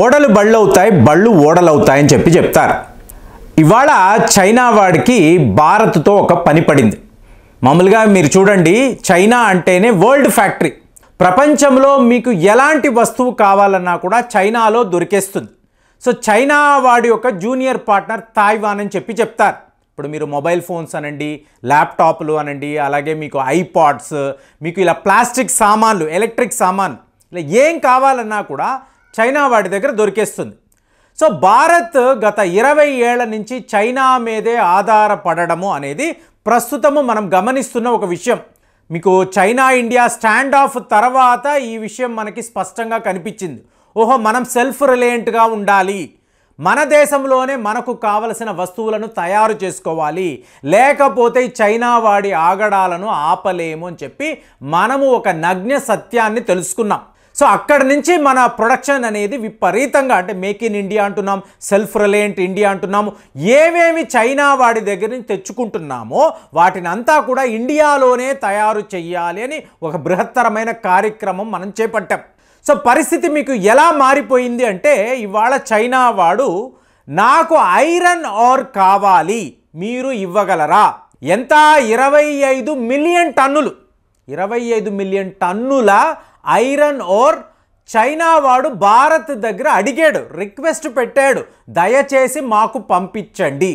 ఓడలు బళ్ళవుతాయి బళ్ళు ఓడలవుతాయని చెప్పి చెప్తారు ఇవాళ చైనా వాడికి భారత్తో ఒక పని పడింది మామూలుగా మీరు చూడండి చైనా అంటేనే వరల్డ్ ఫ్యాక్టరీ ప్రపంచంలో మీకు ఎలాంటి వస్తువు కావాలన్నా కూడా చైనాలో దొరికేస్తుంది సో చైనా వాడి యొక్క జూనియర్ పార్ట్నర్ తాయివాన్ అని చెప్పి చెప్తారు ఇప్పుడు మీరు మొబైల్ ఫోన్స్ అనండి ల్యాప్టాప్లు అనండి అలాగే మీకు ఐపాడ్స్ మీకు ఇలా ప్లాస్టిక్ సామాన్లు ఎలక్ట్రిక్ సామాన్లు ఇలా ఏం కావాలన్నా కూడా చైనా వాడి దగ్గర దొరికేస్తుంది సో భారత్ గత ఇరవై ఏళ్ల నుంచి చైనా మీదే ఆధారపడము అనేది ప్రస్తుతము మనం గమనిస్తున్న ఒక విషయం మీకు చైనా ఇండియా స్టాండ్ ఆఫ్ తర్వాత ఈ విషయం మనకి స్పష్టంగా కనిపించింది ఓహో మనం సెల్ఫ్ రిలయంట్గా ఉండాలి మన దేశంలోనే మనకు కావలసిన వస్తువులను తయారు చేసుకోవాలి లేకపోతే చైనా వాడి ఆగడాలను ఆపలేము అని చెప్పి మనము ఒక నగ్న సత్యాన్ని తెలుసుకున్నాం సో అక్కడి నుంచి మన ప్రొడక్షన్ అనేది విపరీతంగా అంటే మేక్ ఇన్ ఇండియా అంటున్నాం సెల్ఫ్ రిలయంట్ ఇండియా అంటున్నాము ఏమేమి చైనా వాడి దగ్గర నుంచి తెచ్చుకుంటున్నామో వాటిని అంతా కూడా ఇండియాలోనే తయారు చేయాలి అని ఒక బృహత్తరమైన కార్యక్రమం మనం చేపట్టాం సో పరిస్థితి మీకు ఎలా మారిపోయింది అంటే ఇవాళ చైనా వాడు నాకు ఐరన్ ఆర్ కావాలి మీరు ఇవ్వగలరా ఎంత ఇరవై ఐదు మిలియన్ టన్నులు ఇరవై ఐదు మిలియన్ టన్నుల ఐరన్ ఓర్ చైనా వాడు భారత్ దగ్గర అడిగాడు రిక్వెస్ట్ పెట్టాడు దయచేసి మాకు పంపించండి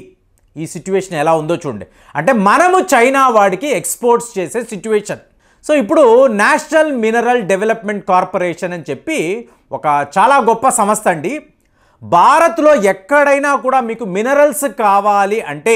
ఈ సిచ్యువేషన్ ఎలా ఉందో చూడండి అంటే మనము చైనా వాడికి ఎక్స్పోర్ట్స్ చేసే సిచ్యువేషన్ సో ఇప్పుడు నేషనల్ మినరల్ డెవలప్మెంట్ కార్పొరేషన్ అని చెప్పి ఒక చాలా గొప్ప సంస్థ అండి భారత్లో ఎక్కడైనా కూడా మీకు మినరల్స్ కావాలి అంటే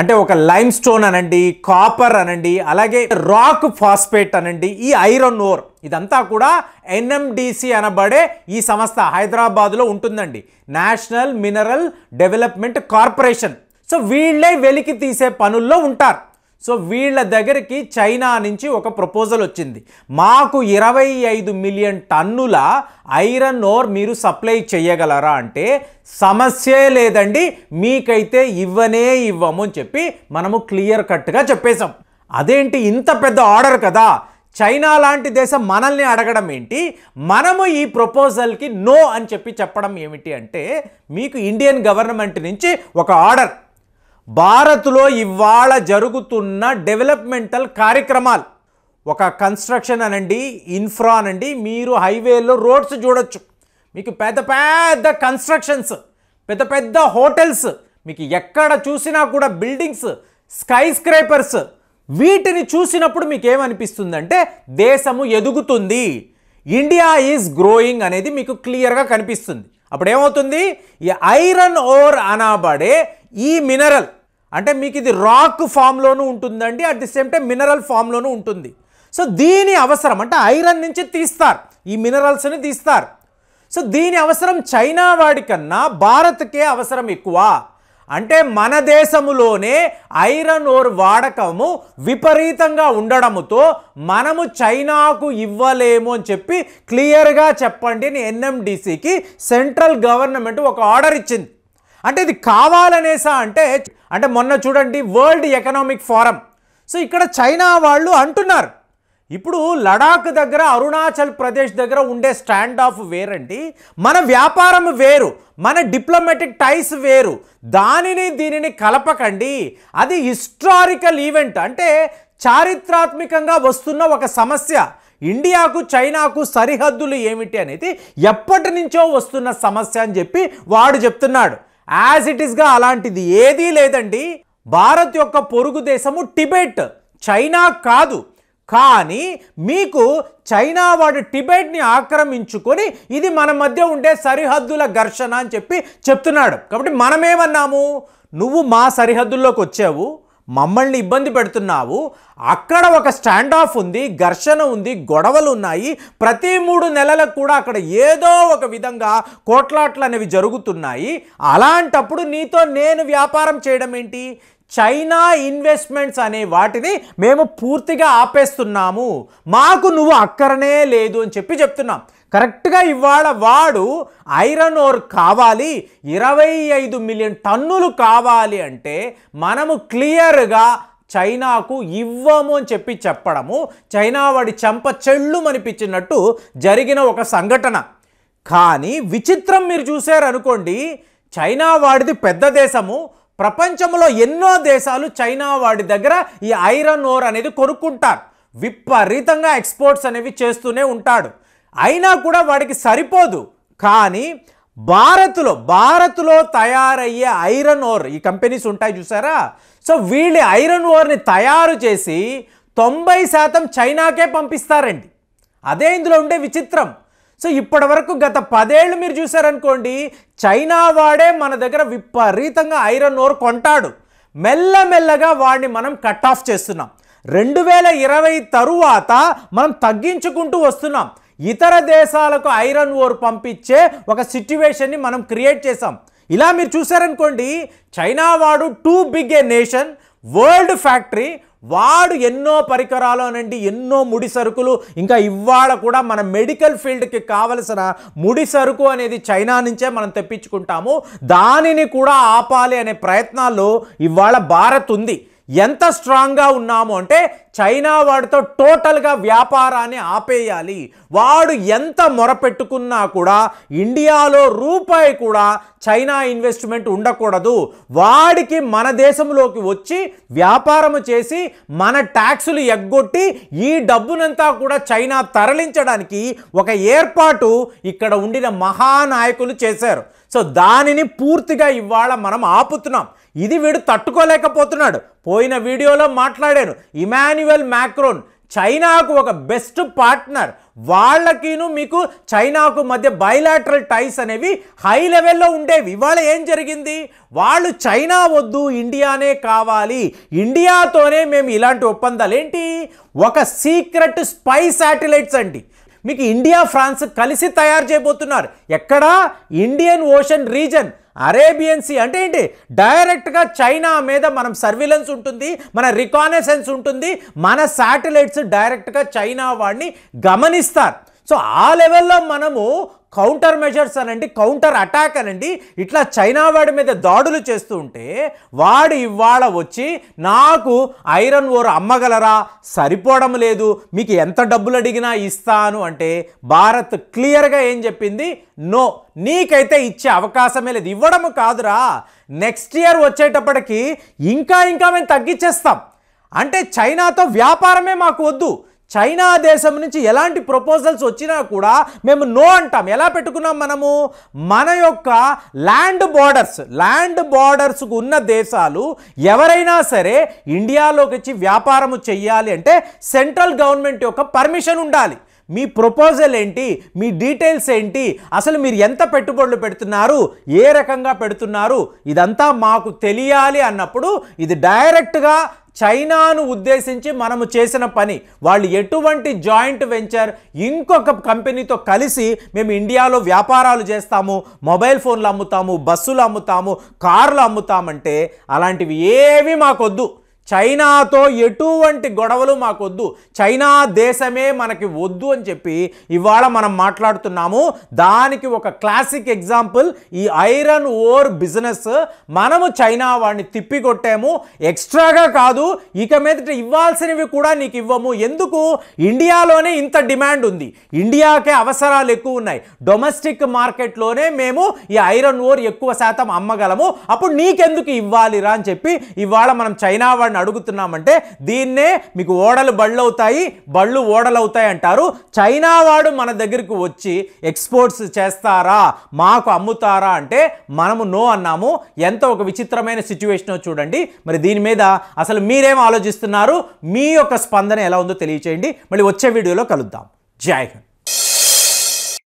అంటే ఒక లైమ్ స్టోన్ అనండి కాపర్ అనండి అలాగే రాక్ ఫాస్ఫేట్ అనండి ఈ ఐరన్ ఓర్ ఇదంతా కూడా ఎన్ఎండిసి అనబడే ఈ సంస్థ హైదరాబాద్లో ఉంటుందండి national mineral development corporation so వీళ్ళే వెలికి తీసే పనుల్లో ఉంటారు సో వీళ్ళ దగ్గరికి చైనా నుంచి ఒక ప్రపోజల్ వచ్చింది మాకు ఇరవై ఐదు మిలియన్ టన్నుల ఐరన్ ఓర్ మీరు సప్లై చేయగలరా అంటే సమస్యే లేదండి మీకైతే ఇవ్వనే ఇవ్వము అని చెప్పి మనము క్లియర్ కట్గా చెప్పేశాం అదేంటి ఇంత పెద్ద ఆర్డర్ కదా చైనా లాంటి దేశం మనల్ని అడగడం ఏంటి మనము ఈ ప్రపోజల్కి నో అని చెప్పి చెప్పడం ఏమిటి అంటే మీకు ఇండియన్ గవర్నమెంట్ నుంచి ఒక ఆర్డర్ భారత్లో ఇవాళ జరుగుతున్న డెవలప్మెంటల్ కార్యక్రమాలు ఒక కన్స్ట్రక్షన్ అనండి ఇన్ఫ్రా అనండి మీరు హైవేలో రోడ్స్ చూడొచ్చు మీకు పెద్ద పెద్ద కన్స్ట్రక్షన్స్ పెద్ద పెద్ద హోటల్స్ మీకు ఎక్కడ చూసినా కూడా బిల్డింగ్స్ స్కై స్క్రేపర్స్ వీటిని చూసినప్పుడు మీకు ఏమనిపిస్తుందంటే దేశము ఎదుగుతుంది ఇండియా ఈజ్ గ్రోయింగ్ అనేది మీకు క్లియర్గా కనిపిస్తుంది అప్పుడు ఏమవుతుంది ఈ ఐరన్ ఓర్ అనబడే ఈ మినరల్ అంటే మీకు ఇది రాక్ ఫామ్లోనూ ఉంటుందండి at the same time mineral ఫామ్లోనూ ఉంటుంది సో దీని అవసరం అంటే ఐరన్ నుంచి తీస్తారు ఈ మినరల్స్ని తీస్తారు సో దీని అవసరం చైనా వాడికన్నా భారత్కే అవసరం ఎక్కువ అంటే మన దేశములోనే ఐరన్ ఓర్ వాడకము విపరీతంగా ఉండడముతో మనము చైనాకు ఇవ్వలేము అని చెప్పి క్లియర్గా చెప్పండి అని ఎన్ఎండిసికి సెంట్రల్ గవర్నమెంట్ ఒక ఆర్డర్ ఇచ్చింది అంటే ఇది కావాలనేసా అంటే అంటే మొన్న చూడండి వరల్డ్ ఎకనామిక్ ఫోరం సో ఇక్కడ చైనా వాళ్ళు అంటున్నారు ఇప్పుడు లడాక్ దగ్గర అరుణాచల్ ప్రదేశ్ దగ్గర ఉండే స్టాండ్ ఆఫ్ వేరండి మన వ్యాపారం వేరు మన డిప్లొమాటిక్ టైస్ వేరు దానిని దీనిని కలపకండి అది హిస్టారికల్ ఈవెంట్ అంటే చారిత్రాత్మకంగా వస్తున్న ఒక సమస్య ఇండియాకు చైనాకు సరిహద్దులు ఏమిటి అనేది ఎప్పటి నుంచో వస్తున్న సమస్య అని చెప్పి వాడు చెప్తున్నాడు యాజ్ ఇట్ ఈస్గా అలాంటిది ఏదీ లేదండి భారత్ యొక్క పొరుగు దేశము టిబెట్ చైనా కాదు కానీ మీకు చైనా వాడు టిబెట్ని ఆక్రమించుకొని ఇది మన మధ్య ఉండే సరిహద్దుల ఘర్షణ అని చెప్పి చెప్తున్నాడు కాబట్టి మనమేమన్నాము నువ్వు మా సరిహద్దుల్లోకి వచ్చావు మమ్మల్ని ఇబ్బంది పెడుతున్నావు అక్కడ ఒక స్టాండ్ ఆఫ్ ఉంది ఘర్షణ ఉంది గొడవలు ఉన్నాయి ప్రతి మూడు నెలలకు కూడా అక్కడ ఏదో ఒక విధంగా కోట్లాట్లు అనేవి జరుగుతున్నాయి అలాంటప్పుడు నీతో నేను వ్యాపారం చేయడం ఏంటి చైనా ఇన్వెస్ట్మెంట్స్ అనే వాటిని మేము పూర్తిగా ఆపేస్తున్నాము మాకు నువ్వు అక్కరనే లేదు అని చెప్పి చెప్తున్నాం కరెక్ట్గా ఇవాళ వాడు ఐరన్ ఓర్ కావాలి ఇరవై ఐదు మిలియన్ టన్నులు కావాలి అంటే మనము క్లియర్గా చైనాకు ఇవ్వము అని చెప్పి చెప్పడము చైనా వాడి చెంప చెళ్ళు అనిపించినట్టు జరిగిన ఒక సంఘటన కానీ విచిత్రం మీరు చూశారనుకోండి చైనా వాడిది పెద్ద దేశము ప్రపంచంలో ఎన్నో దేశాలు చైనా వాడి దగ్గర ఈ ఐరన్ ఓర్ అనేది కొనుక్కుంటారు విపరీతంగా ఎక్స్పోర్ట్స్ అనేవి చేస్తూనే ఉంటాడు అయినా కూడా వాడికి సరిపోదు కానీ భారత్లో భారత్లో తయారయ్యే ఐరన్ ఓర్ ఈ కంపెనీస్ ఉంటాయి చూసారా సో వీళ్ళు ఐరన్ ఓర్ని తయారు చేసి తొంభై శాతం చైనాకే పంపిస్తారండి అదే ఇందులో ఉండే విచిత్రం సో ఇప్పటి వరకు గత పదేళ్ళు మీరు చూసారనుకోండి చైనా వాడే మన దగ్గర విపరీతంగా ఐరన్ ఓర్ కొంటాడు మెల్లమెల్లగా వాడిని మనం కట్ ఆఫ్ చేస్తున్నాం రెండు వేల ఇరవై తరువాత మనం తగ్గించుకుంటూ వస్తున్నాం ఇతర దేశాలకు ఐరన్ ఓర్ పంపించే ఒక సిట్యువేషన్ని మనం క్రియేట్ చేసాం ఇలా మీరు చూసారనుకోండి చైనా వాడు too big a nation world factory వాడు ఎన్నో పరికరాలు అనండి ఎన్నో ముడి సరుకులు ఇంకా ఇవాళ కూడా మన మెడికల్ ఫీల్డ్కి కావలసిన ముడి సరుకు అనేది చైనా నుంచే మనం తెప్పించుకుంటాము దానిని కూడా ఆపాలి అనే ప్రయత్నాల్లో ఇవాళ భారత్ ఉంది ఎంత స్ట్రాంగ్గా ఉన్నాము అంటే చైనా వాడితో టోటల్గా వ్యాపారాన్ని ఆపేయాలి వాడు ఎంత మొరపెట్టుకున్నా కూడా ఇండియాలో రూపాయి కూడా చైనా ఇన్వెస్ట్మెంట్ ఉండకూడదు వాడికి మన దేశంలోకి వచ్చి వ్యాపారం చేసి మన ట్యాక్సులు ఎగ్గొట్టి ఈ డబ్బునంతా కూడా చైనా తరలించడానికి ఒక ఏర్పాటు ఇక్కడ ఉండిన మహానాయకులు చేశారు సో దానిని పూర్తిగా ఇవాళ మనం ఆపుతున్నాం ఇది వీడు తట్టుకోలేకపోతున్నాడు పోయిన వీడియోలో మాట్లాడాను ఇమాన్యువల్ మ్యాక్రోన్ చైనాకు ఒక బెస్ట్ పార్ట్నర్ వాళ్ళకిను మీకు చైనాకు మధ్య బయలాటరల్ టైస్ అనేవి హై లెవెల్లో ఉండేవి ఇవాళ ఏం జరిగింది వాళ్ళు చైనా వద్దు ఇండియానే కావాలి ఇండియాతోనే మేము ఇలాంటి ఒప్పందాలు ఏంటి ఒక సీక్రెట్ స్పై శాటిలైట్స్ అండి మీకు ఇండియా ఫ్రాన్స్ కలిసి తయారు చేయబోతున్నారు ఎక్కడా ఇండియన్ ఓషన్ రీజన్ అరేబియన్సీ అంటే ఏంటి డైరెక్ట్గా చైనా మీద మనం సర్విలెన్స్ ఉంటుంది మన రికానెసెన్స్ ఉంటుంది మన శాటిలైట్స్ డైరెక్ట్గా చైనా వాడిని గమనిస్తారు సో ఆ లెవెల్లో మనము కౌంటర్ మెజర్స్ అనండి కౌంటర్ అటాక్ అనండి ఇట్లా చైనా వాడి మీద దాడులు చేస్తూ ఉంటే వాడు ఇవాళ వచ్చి నాకు ఐరన్ ఓర్ అమ్మగలరా సరిపోవడం లేదు మీకు ఎంత డబ్బులు అడిగినా ఇస్తాను అంటే భారత్ క్లియర్గా ఏం చెప్పింది నో నీకైతే ఇచ్చే అవకాశమే లేదు ఇవ్వడం కాదురా నెక్స్ట్ ఇయర్ వచ్చేటప్పటికి ఇంకా ఇంకా మేము తగ్గించేస్తాం అంటే చైనాతో వ్యాపారమే మాకు వద్దు చైనా దేశం నుంచి ఎలాంటి ప్రపోజల్స్ వచ్చినా కూడా మేము నో అంటాం ఎలా పెట్టుకున్నాం మనము మన యొక్క ల్యాండ్ బార్డర్స్ ల్యాండ్ బార్డర్స్కు ఉన్న దేశాలు ఎవరైనా సరే ఇండియాలోకి వచ్చి వ్యాపారము చెయ్యాలి అంటే సెంట్రల్ గవర్నమెంట్ యొక్క పర్మిషన్ ఉండాలి మీ ప్రపోజల్ ఏంటి మీ డీటెయిల్స్ ఏంటి అసలు మీరు ఎంత పెట్టుబడులు పెడుతున్నారు ఏ రకంగా పెడుతున్నారు ఇదంతా మాకు తెలియాలి అన్నప్పుడు ఇది డైరెక్ట్గా చైనాను ఉద్దేశించి మనము చేసిన పని వాళ్ళు ఎటువంటి జాయింట్ వెంచర్ ఇంకొక కంపెనీతో కలిసి మేము ఇండియాలో వ్యాపారాలు చేస్తాము మొబైల్ ఫోన్లు అమ్ముతాము బస్సులు అమ్ముతాము కార్లు అమ్ముతామంటే అలాంటివి ఏవి మాకొద్దు చైనాతో ఎటువంటి గొడవలు మాకొద్దు చైనా దేశమే మనకి వద్దు అని చెప్పి ఇవాళ మనం మాట్లాడుతున్నాము దానికి ఒక క్లాసిక్ ఎగ్జాంపుల్ ఈ ఐరన్ ఓర్ బిజినెస్ మనము చైనా వాడిని తిప్పికొట్టాము ఎక్స్ట్రాగా కాదు ఇక మీదట ఇవ్వాల్సినవి కూడా నీకు ఇవ్వము ఎందుకు ఇండియాలోనే ఇంత డిమాండ్ ఉంది ఇండియాకే అవసరాలు ఎక్కువ ఉన్నాయి డొమెస్టిక్ మార్కెట్లోనే మేము ఈ ఐరన్ ఓర్ ఎక్కువ శాతం అమ్మగలము అప్పుడు నీకెందుకు ఇవ్వాలిరా అని చెప్పి ఇవాళ మనం చైనా వాడిని అని అడుగుతున్నామంటే దీన్నే మీకు ఓడలు బళ్ళు అవుతాయి బళ్ళు ఓడలు అవుతాయి అంటారు చైనా వాడు మన దగ్గరకు వచ్చి ఎక్స్పోర్ట్స్ చేస్తారా మాకు అమ్ముతారా అంటే మనము నో అన్నాము ఎంత ఒక విచిత్రమైన సిచ్యువేషన్ చూడండి మరి దీని మీద అసలు మీరేం ఆలోచిస్తున్నారు మీ యొక్క స్పందన ఎలా ఉందో తెలియచేయండి మళ్ళీ వచ్చే వీడియోలో కలుద్దాం జై హింద్